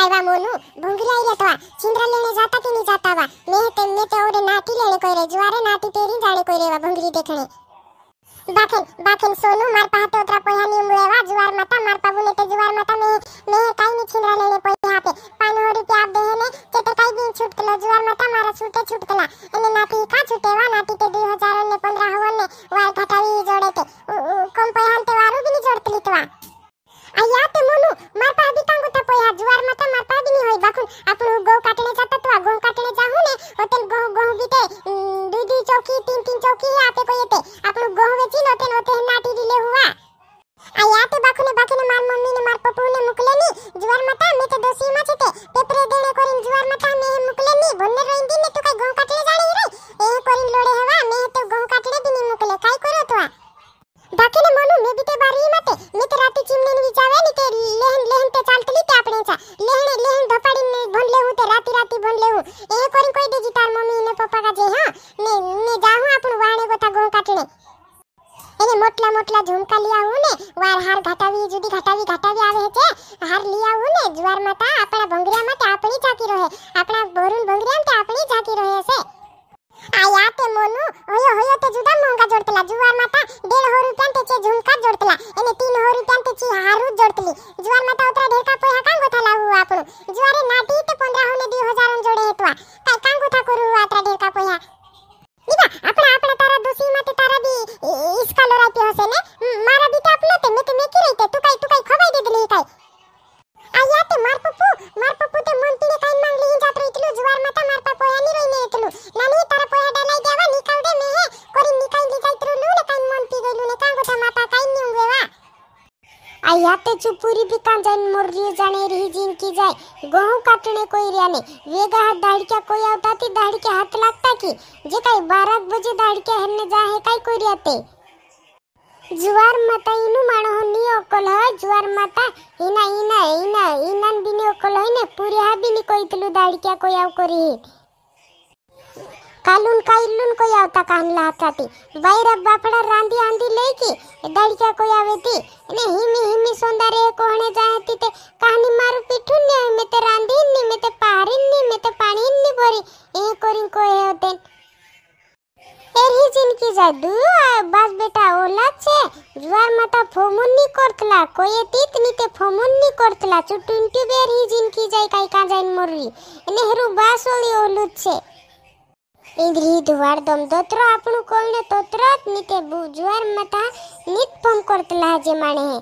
बताईवा मोनू भुंगलाई ले तवा छिंद्रा लेने जाता कि नहीं जाता वा मैं ते मैं ते ओरे नाटी लेने कोई रे जुआरे नाटी तेरी जाने कोई रे वा भुंगली देखने बाखन बाखन सोनू मार पाते उतरा पोया नहीं मुड़े वा जुआर माता मार पावू ने ते जुआर माता मैं मैं काई नहीं छिंद्रा लेने पोया पे काटने પપ્પા જે હા મે મે જાહું આપણું વાણે ગોતા ઘઉં કાટણે એને મોટલા મોટલા ઝુમકા લઈ આવું ને વાર હાર ઘટાવી જુદી ઘટાવી ઘટાવી આવે છે હાર લઈ આવું ને જુવાર માતા આપણા ભંગરિયા માટે આપણી જાકી રહે આપણા બોરુન ભંગરિયા માટે આપણી જાકી રહે છે આયા તે મોનુ હોયો હોયો તે જુદા મોંઘા જોડતલા જુવાર માતા 150 રૂપિયા તે છે ઝુમકા જોડતલા એને 300 રૂપિયા તે છે હારું જોડતલી જુવાર માતા ઉતરા ઢેકા પોયા કાંગો થા લાવું આપણું જુવાર आ याते चुपूरी भी कान जाइन मुर्रियो जाने रही जीन की जाए गोहूं काटने कोई रिया ने वेगा हाथ दाढ़ी क्या कोई आवता थी दाढ़ी के हाथ लागता की जे काई बारह बजे दाढ़ी के हन्ने जाए काई कोई रियाते जुवार माता इनु मानो नी ओकल है जुवार माता इना इना इना इनन बिनी ओकल है ने पूरे हा बिनी कोई तलु दाढ़ी क्या कोई आव करी कालून काइलून कोई आवता कान लाताती बाई रब बापड़ा रांदी आंदी लेकी दाढ़ी क्या कोई आवेती ने ही કોણે જાહેતી તે કાની મારું પીઠું ને મે તે રાંધીન ને મે તે પારીન ને મે તે પાણીન ને ભરી એ કરીન કોએ હોતેન એરી જિંદગી જાદુ બસ બેટા ઓલા છે જુવાર માતા ફોમુન ની કરતલા કોઈએ તીત ની તે ફોમુન ની કરતલા ચુટુન ટ્યુબ એરી જિંદગી જાય કાઈ કા જાઈન મરવી અને હેરું બાસ ઓલી ઓલું છે ઇન્દ્રી ધુવાડ દમ દોત્રો આપણું કોઈને તોત્રો જ નીતે બુજવાર માતા નિત ફોમ કરતલા જે માણે હે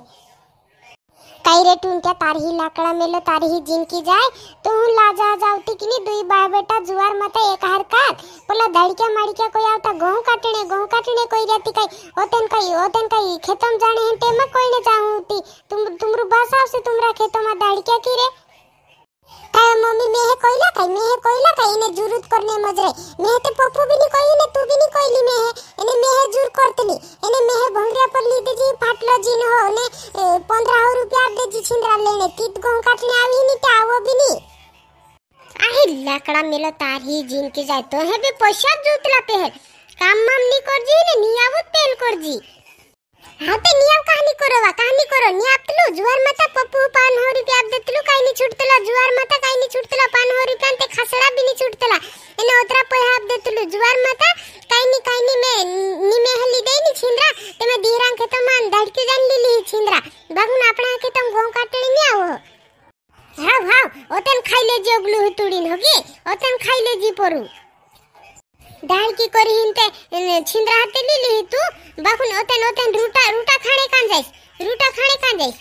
कई रे क्या तार ही लाकडा मेलो तारही जिनकी जाय तो ला जा जावती कि नहीं दुई बाह बेटा जुवार मता एक हर का बोला धड़क्या मड़क्या कोई आता गेहूं काटने गेहूं काटने कोई जाती कई ओतन कई ओतन कई खेतम जाने हिंटे तेमा कोई ने जाऊं थी तुम तुमरू बास आवसे तुमरा खेतमा धड़क्या की रे તારા મમ્મી મેં કોઈલા કઈ મેં કોઈલા કઈ એને જુરુત કરને મજરે મેં તે પપ્પુ બી ની કોઈ ને તું બી ની કોઈલી મેં એને મેં જુર કરતલી એને મેં ભંગરા પર લીધી જી ફાટલો જીન હો ને 15 રૂપિયા દે જી છીંદરા લેને તીત ગોં કાટને આવી ની તે આવો બી ની આહે લાકડા મેલો તાર હી જીન કે જાય તો હે બે પૈસા જૂતલા પે હે કામ મામ ની કરજી ને ની આવો તેલ કરજી हां पे नियम कहानी करोवा कहानी करो नी आपतलो जुवार माता पप्पू पान हो रुपया आप देतलो काई नी छुटतलो जुवार माता काई नी छुटतलो पान हो रुपया ते खसड़ा भी नी छुटतला एने ओतरा पैसा आप देतलो जुवार माता काई नी काई नी मैं नी मैं हली दे नी छिंद्रा ते मैं दीरां के तो मान धड़की जान लीली छिंद्रा बगुन अपना के तुम गों काटड़ी नी आओ हाव हाव ओतन खाई ले जे उगलू तुड़ीन होगी ओतन खाई ले जी परू डाल की करी हिनते छिंद्रा हाते ली ली तू बाखुन ओतन ओतन रूटा रूटा खाने कान जाइस रूटा खाने कान जाइस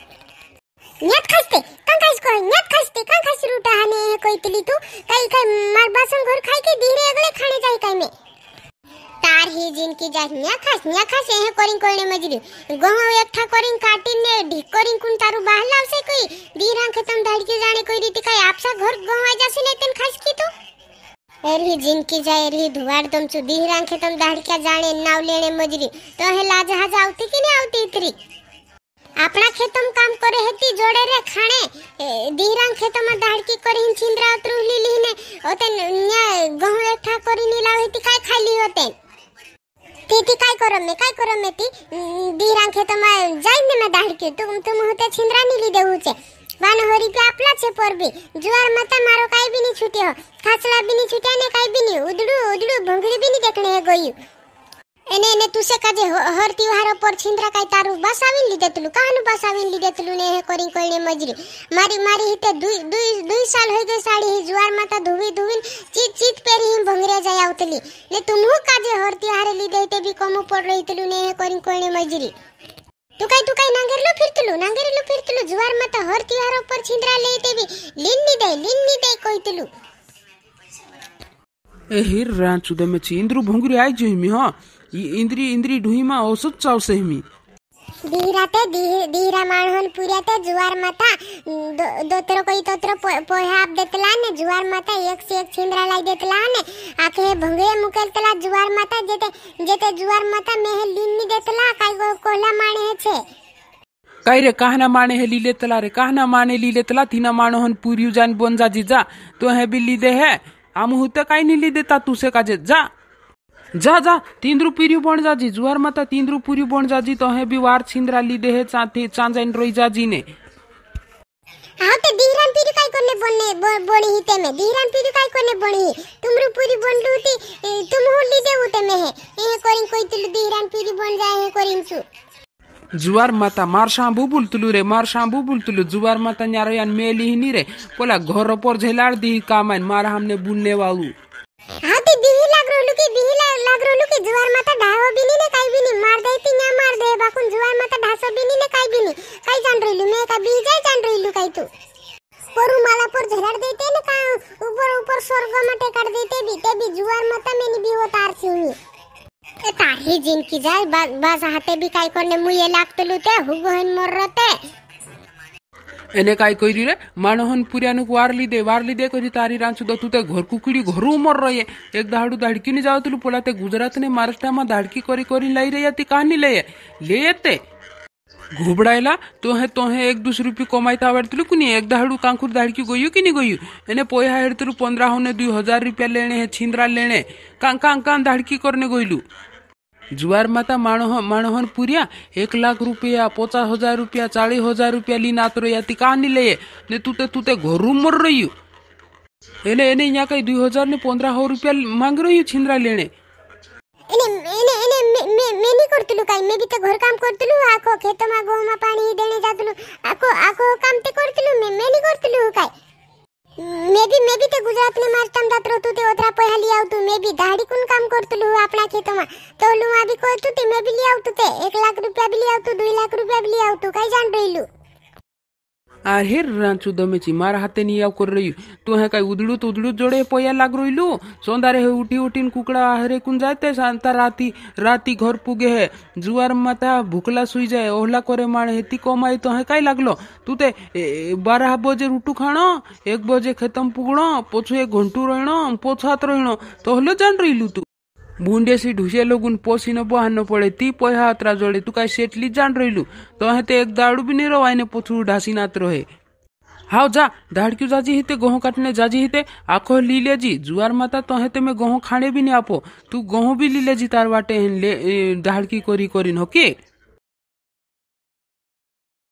नेत खस्ते कान खाइस कोई नेत खस्ते कान खाइस रूटा हाने कोई तली तू कई कई मार बासन घर खाई के धीरे अगले खाने जाई कई में तार ही जिनकी जाई न्या खास न्या खास ए कोरिन कोइने मजरी गहो एकठा कोरिन काटिन ने ढिक कोरिन कुन तारू बाहर लावसे कोई दीरा खतम धाड़ के जाने कोई रीति काई आपसा घर गवा जासी ने तन खास की तू એરહી જિંદગી જાય એરહી ધુવાડ તમ છું દીહ રાંખે તમ દાડક્યા જાણે નાવ લેણે મજરી તો હે લાજ હાજ આવતી કે ને આવતી ઇતરી આપણા ખેતમ કામ કરે હેતી જોડે રે ખાણે દીહ રાંખે તમ દાડકી કરીને છીંદરા ઉતરુલી લીને ઓતે ન્યા ગહું એકઠા કરીને લાવ હેતી કાય ખાલી હોતે તીતી કાય કરો મે કાય કરો મે તી દીહ રાંખે તમ જાય ને મે દાડકી તું તું હોતે છીંદરા ની લીધે હું છે વાન હોરી પે આપલા છે પરબી જુવાર મતા મારો કાઈ બી ની છૂટ્યો ખાસલા બી ની છૂટ્યા ને કાઈ બી ની ઉદડું ઉદડું ભંગડી બી ની દેખણે હે ગયું એને એને તુસે કાજે હર તિવારો પર છિંદ્રા કાઈ તારું બસ આવીન લીધેતલું કાહનું બસ આવીન લીધેતલું ને હે કરી કરીને મજરી મારી મારી હિતે દુઈ દુઈ દુઈ સાલ હોઈ ગઈ સાડી હી જુવાર માતા ધુવી ધુવીન ચીત ચીત પહેરી હી ભંગરે જાય આવતલી ને તું હું કાજે હર તિવારે લીધે તે બી કમુ પડ રહીતલું ને હે કરી કરીને મજરી તું કાઈ તું કાઈ નાંગે ಲುನಾಂಗಿರಲು ಪಿರ್ತಲು ಜುವಾರ್ ಮತ ಹೊರ ತಿವಾರ ಉಪರ್ ಚಿಂದ್ರಾ ಲೇತೇವಿ ಲಿನ್ನಿದೆ ಲಿನ್ನಿದೆ ಕೊಯ್ತಲು ए हिर रान चुदे में ची इंद्रु भंगुरी आई जो हिमी हाँ ये इंद्री इंद्री ढूही मा औसत चाव से हिमी धीराते धीरा मानहन पुराते जुवार माता दोतरो कोई तोतरो पोहा आप देतला ने जुवार माता एक से एक छिंद्रा लाई देतला ने आके भंगे मुकेल तला जुवार माता जेते जेते जुवार माता में लीन नी देतला काई कोला माने छे काय रे काहना माने है लीले तला रे काहना माने लीले तला थीना मानो हन पूरी जान बोनजा जीजा तो है भी लीदे है आम हुते कहीं नहीं लीदे ता तुसे काजे जा जा जा तीन रू पीरियो बोन जा जी जुआर तीन रू पूरी बोन जा जी तो है भी वार छिंद्रा लीदे है चांदी चांद चांजाइन रोई जा जी ने हाँ तो दीरान पीरू काई कोने बोने बो, बोनी ही ते में दीरान पीरू काई कोने बोनी ही तुम रू पूरी बोन लूती तुम हो लीदे होते में है ये कोरिंग कोई तुल दीरान पीरू बोन जाए हैं कोरिंग सु জুয়ার মাতা মার শাম্বু বুলতুলু রে মার শাম্বু বুলতুলু জুয়ার মাতা ন্যারয়ান মেলিহনি রে পোলা ঘর ওপর ঝেলার দিহি কামাইন মার হামনে বুলনে বালু হাতে দিহি লাগ রহলু দিহি লাগ রহলু জুয়ার মাতা ঢাও বিনি নে কাই বিনি মার দেই তি মার দে বাকুন জুয়ার মাতা ঢাসো বিনি নে কাই বিনি কাই জান রইলু মে কা বি যাই জান রইলু কাই তু পরু মালা পর ঝেলার দেইতে নে কা উপর উপর স্বর্গ মাঠে কাট দেইতে বি তে বি জুয়ার মাতা মেনি বি হতার ताही जिनकी जाय बस हाथे भी काय कोने मुये लागतो लुते हुगो हन मोर रते एने काय कइरी रे मानोहन पुरियानु वारली दे वारली दे करी तारी रांसु द तुते घर कुकडी घरू मर रये एक दाडू धाडकी नि जावतलु पोलाते गुजरात ने महाराष्ट्र मा धाडकी करी करी लाई रे याती कहानी ले ले येते घुबडायला तो हे तो हे एक दुसरी रुपये कमायता आवडतलू कुणी एक दाडू कांकूर धाडकी गोयू की नाही गोयू एने पोया हेडतलू पंधरा होणे दुई हजार रुपया लेणे हे छिंद्रा लेणे कां कां कां जुआर माता मानोहन पुरिया एक लाख रुपया पचास हजार रुपया चालीस हजार रुपया ली ना तो याती कहाँ नहीं लिए ने तू ते तू ते घर मर रही हूँ एने एने यहाँ कई दो हजार ने पंद्रह हो रुपया मांग रही हूँ छिंद्रा लेने एने एने एने मैं मैं नहीं करती लू कहीं मैं भी तो घर काम करती મે બી મે બી તે ગુજરાત ને માર તમ દાતરો તું તે ઓતરા પૈસા લઈ આવતું મે બી દાડી કુન કામ કરતલું આપણા ખેતોમાં તો લું આ બી કોતું તે મે બી લઈ આવતું તે 1 લાખ રૂપિયા બી લઈ આવતું 2 લાખ રૂપિયા બી લઈ આવતું કઈ જાણ રહીલું আরে রাঞ্চু দমে চিমার হাতে নিয়ে আও কর রই তু হ্যাঁ কাই উদলুত উদলুত জোড়ে পয়া লাগ রইলু সন্দারে হে উঠি উঠিন কুকড়া আহরে কুন যাইতে সান্তা রাতি রাতি ঘর পুগে হে জুয়ার মাথা ভুকলা শুই যায় ওহলা করে মাড়ে হেতি কমাই তো হ্যাঁ কাই লাগলো তুতে বারহ বজে রুটু খাণো এক বজে খেতম পুগড়ো পছু এক ঘন্টু রইণো পোছাত রইণো তো হলো জান রইলু তু ભૂંડેસી ઢુસેલો પોસીને બહારનો પડે તી પોહા હતરા જોડે તું કાંઈ સેટલી જાણ રહેલું તો હે તે એક દાડું બી નહીં રવાઈને પોથરું ઢાસી નાત રહે હાવ જા ધાડક્યું જાજી હિતે ગહો કાટને જાજી હિતે આખો લી લેજી જુવાર માતા તો હે તમે ગહો ખાણે બી નહીં આપો તું ગહો બી લી લેજી તાર વાટે ધાડકી કરી કરીને હોકે